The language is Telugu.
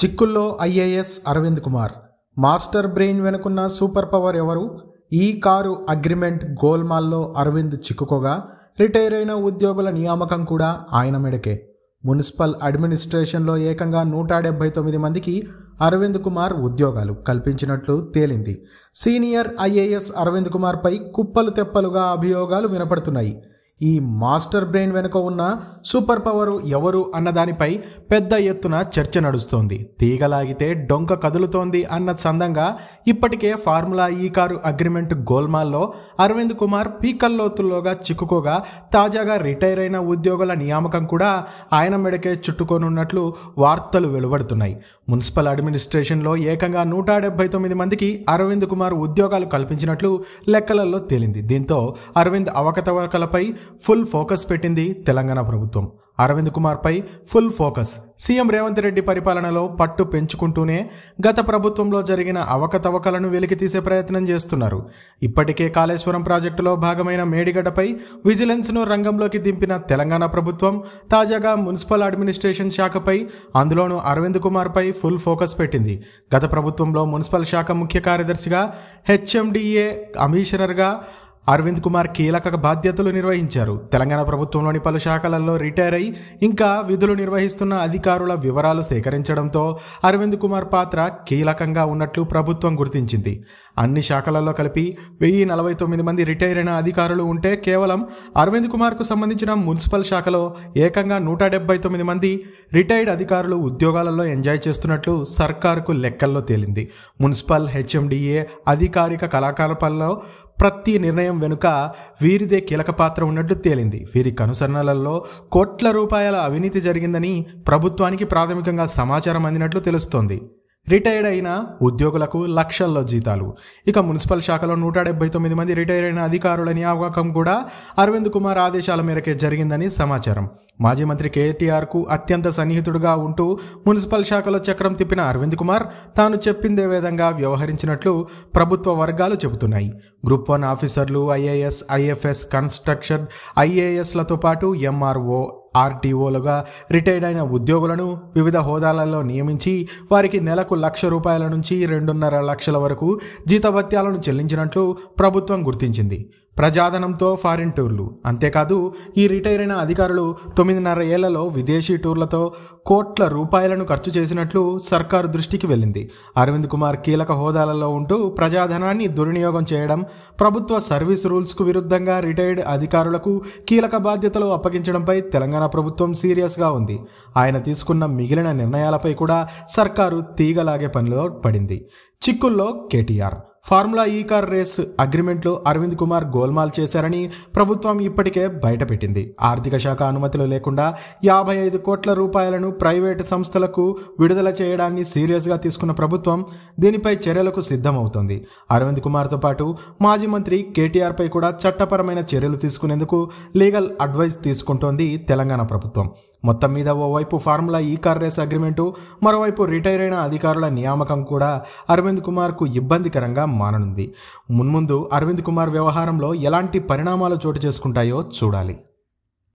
చిక్కుల్లో IAS Arvind Kumar master brain వెనుకున్న సూపర్ పవర్ ఎవరు ఈ కారు అగ్రిమెంట్ గోల్మాల్లో అరవింద్ చిక్కుకోగా రిటైర్ అయిన ఉద్యోగుల నియామకం కూడా ఆయన మెడకే మున్సిపల్ అడ్మినిస్ట్రేషన్లో ఏకంగా నూట డెబ్బై తొమ్మిది మందికి అరవింద్ కుమార్ ఉద్యోగాలు కల్పించినట్లు తేలింది సీనియర్ ఐఏఎస్ అరవింద్ కుమార్పై కుప్పలు తెప్పలుగా అభియోగాలు వినపడుతున్నాయి ఈ మాస్టర్ బ్రెయిన్ వెనుక ఉన్న సూపర్ పవర్ ఎవరు అన్న దానిపై పెద్ద ఎత్తున చర్చ నడుస్తోంది తీగలాగితే డొంక కదులుతోంది అన్న చందంగా ఇప్పటికే ఫార్ములా ఈ కారు అగ్రిమెంట్ గోల్మాల్లో అరవింద్ కుమార్ పీకల్లోతుల్లోగా చిక్కుకోగా తాజాగా రిటైర్ అయిన ఉద్యోగుల నియామకం కూడా ఆయన మెడకే చుట్టుకోనున్నట్లు వార్తలు వెలువడుతున్నాయి మున్సిపల్ అడ్మినిస్ట్రేషన్లో ఏకంగా నూట డెబ్బై తొమ్మిది మందికి అరవింద్ కుమార్ ఉద్యోగాలు కల్పించినట్లు లెక్కలలో తేలింది దీంతో అరవింద్ అవకతవకలపై ఫుల్ ఫోకస్ పెట్టింది తెలంగాణ ప్రభుత్వం అరవింద్ కుమార్పై full focus CM Revanth Reddy పరిపాలనలో పట్టు పెంచుకుంటూనే గత ప్రభుత్వంలో జరిగిన అవకతవకలను వెలికితీసే ప్రయత్నం చేస్తున్నారు ఇప్పటికే కాళేశ్వరం ప్రాజెక్టులో భాగమైన మేడిగడ్డపై విజిలెన్స్ను రంగంలోకి దింపిన తెలంగాణ ప్రభుత్వం తాజాగా మున్సిపల్ అడ్మినిస్ట్రేషన్ శాఖపై అందులోనూ అరవింద్ కుమార్పై ఫుల్ ఫోకస్ పెట్టింది గత ప్రభుత్వంలో మున్సిపల్ శాఖ ముఖ్య కార్యదర్శిగా హెచ్ఎండిఏ కమిషనర్గా అరవింద్ కుమార్ కీలక బాధ్యతలు నిర్వహించారు తెలంగాణ ప్రభుత్వంలోని పలు శాఖలలో రిటైర్ అయి ఇంకా విధులు నిర్వహిస్తున్న అధికారుల వివరాలు సేకరించడంతో అరవింద్ కుమార్ పాత్ర కీలకంగా ఉన్నట్లు ప్రభుత్వం గుర్తించింది అన్ని శాఖలలో కలిపి వెయ్యి నలభై తొమ్మిది మంది రిటైర్ అయిన అధికారులు ఉంటే కేవలం అరవింద్ కుమార్కు సంబంధించిన మున్సిపల్ శాఖలో ఏకంగా నూట డెబ్బై తొమ్మిది మంది రిటైర్డ్ అధికారులు ఉద్యోగాలలో ఎంజాయ్ చేస్తున్నట్లు సర్కార్కు లెక్కల్లో తేలింది మున్సిపల్ హెచ్ఎండిఏ అధికారిక కళాకారులలో ప్రతి నిర్ణయం వెనుక వీరిదే కీలక పాత్ర ఉన్నట్లు తేలింది వీరి కనుసరణలలో కోట్ల రూపాయల అవినీతి జరిగిందని ప్రభుత్వానికి ప్రాథమికంగా సమాచారం అందినట్లు తెలుస్తోంది రిటైర్డ్ అయిన ఉద్యోగులకు లక్షల్లో జీతాలు ఇక మున్సిపల్ శాఖలో నూట డెబ్బై తొమ్మిది మంది రిటైర్ అయిన అధికారుల నియామకం కూడా అరవింద్ కుమార్ ఆదేశాల మేరకే జరిగిందని సమాచారం మాజీ మంత్రి కేటీఆర్కు అత్యంత సన్నిహితుడుగా ఉంటూ మున్సిపల్ శాఖలో చక్రం తిప్పిన అరవింద్ కుమార్ తాను చెప్పిందే విధంగా వ్యవహరించినట్లు ప్రభుత్వ వర్గాలు చెబుతున్నాయి గ్రూప్ వన్ ఆఫీసర్లు ఐఏఎస్ ఐఎఫ్ఎస్ కన్స్ట్రక్షన్ ఐఏఎస్లతో పాటు ఎంఆర్ఓ ఆర్టీఓలుగా రిటైర్డ్ అయిన ఉద్యోగులను వివిధ హోదాలలో నియమించి వారికి నెలకు లక్ష రూపాయల నుంచి రెండున్నర లక్షల వరకు జీతభత్యాలను చెల్లించినట్లు ప్రభుత్వం గుర్తించింది ప్రజాధనంతో ఫారిన్ టూర్లు అంతేకాదు ఈ రిటైర్ అయిన అధికారులు తొమ్మిదిన్నర ఏళ్లలో విదేశీ టూర్లతో కోట్ల రూపాయలను ఖర్చు చేసినట్లు సర్కారు దృష్టికి వెళ్ళింది అరవింద్ కుమార్ కీలక హోదాలలో ఉంటూ ప్రజాధనాన్ని దుర్వినియోగం చేయడం ప్రభుత్వ సర్వీస్ రూల్స్కు విరుద్ధంగా రిటైర్డ్ అధికారులకు కీలక బాధ్యతలు అప్పగించడంపై తెలంగాణ ప్రభుత్వం సీరియస్గా ఉంది ఆయన తీసుకున్న మిగిలిన నిర్ణయాలపై కూడా సర్కారు తీగలాగే పనిలో పడింది చిక్కుల్లో KTR Formula E car race అగ్రిమెంట్లో అరవింద్ కుమార్ గోల్మాల్ చేశారని ప్రభుత్వం ఇప్పటికే బయటపెట్టింది ఆర్థిక శాఖ అనుమతులు లేకుండా యాభై ఐదు కోట్ల రూపాయలను ప్రైవేటు సంస్థలకు విడుదల చేయడాన్ని సీరియస్గా తీసుకున్న ప్రభుత్వం దీనిపై చర్యలకు సిద్ధమవుతోంది అరవింద్ కుమార్తో పాటు మాజీ మంత్రి కేటీఆర్పై కూడా చట్టపరమైన చర్యలు తీసుకునేందుకు లీగల్ అడ్వైజ్ తీసుకుంటోంది తెలంగాణ ప్రభుత్వం మొత్తం మీద ఓవైపు Formula E car race agreement మరోవైపు రిటైర్ అయిన అధికారుల నియామకం కూడా అరవింద్ కుమార్కు ఇబ్బందికరంగా మారనుంది మున్ముందు అరవింద్ కుమార్ వ్యవహారంలో ఎలాంటి పరిణామాలు చోటు చేసుకుంటాయో చూడాలి